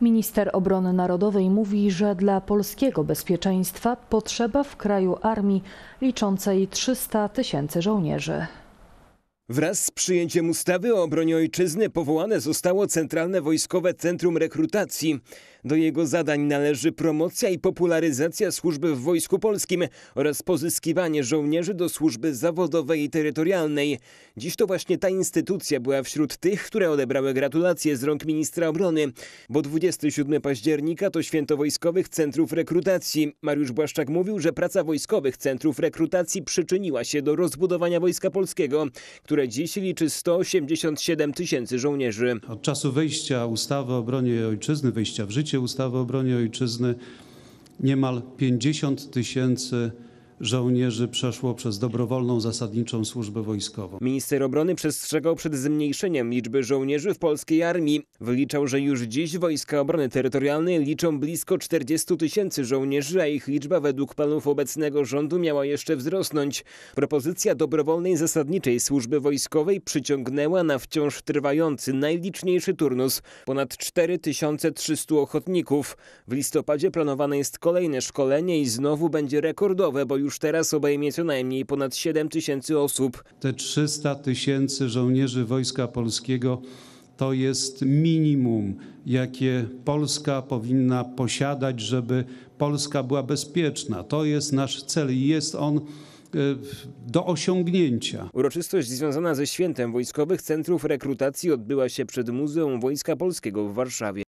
Minister Obrony Narodowej mówi, że dla polskiego bezpieczeństwa potrzeba w kraju armii liczącej 300 tysięcy żołnierzy. Wraz z przyjęciem ustawy o obronie ojczyzny powołane zostało Centralne Wojskowe Centrum Rekrutacji. Do jego zadań należy promocja i popularyzacja służby w Wojsku Polskim oraz pozyskiwanie żołnierzy do służby zawodowej i terytorialnej. Dziś to właśnie ta instytucja była wśród tych, które odebrały gratulacje z rąk ministra obrony, bo 27 października to święto wojskowych centrów rekrutacji. Mariusz Błaszczak mówił, że praca wojskowych centrów rekrutacji przyczyniła się do rozbudowania Wojska Polskiego, które dziś liczy 187 tysięcy żołnierzy. Od czasu wejścia ustawy o obronie ojczyzny, wejścia w życie ustawy o obronie Ojczyzny niemal 50 tysięcy żołnierzy przeszło przez dobrowolną zasadniczą służbę wojskową. Minister obrony przestrzegał przed zmniejszeniem liczby żołnierzy w polskiej armii. Wyliczał, że już dziś Wojska Obrony Terytorialnej liczą blisko 40 tysięcy żołnierzy, a ich liczba według planów obecnego rządu miała jeszcze wzrosnąć. Propozycja dobrowolnej zasadniczej służby wojskowej przyciągnęła na wciąż trwający najliczniejszy turnus ponad 4300 ochotników. W listopadzie planowane jest kolejne szkolenie i znowu będzie rekordowe, bo już już teraz obejmie co najmniej ponad 7 tysięcy osób. Te 300 tysięcy żołnierzy Wojska Polskiego to jest minimum, jakie Polska powinna posiadać, żeby Polska była bezpieczna. To jest nasz cel i jest on e, do osiągnięcia. Uroczystość związana ze świętem wojskowych centrów rekrutacji odbyła się przed Muzeum Wojska Polskiego w Warszawie.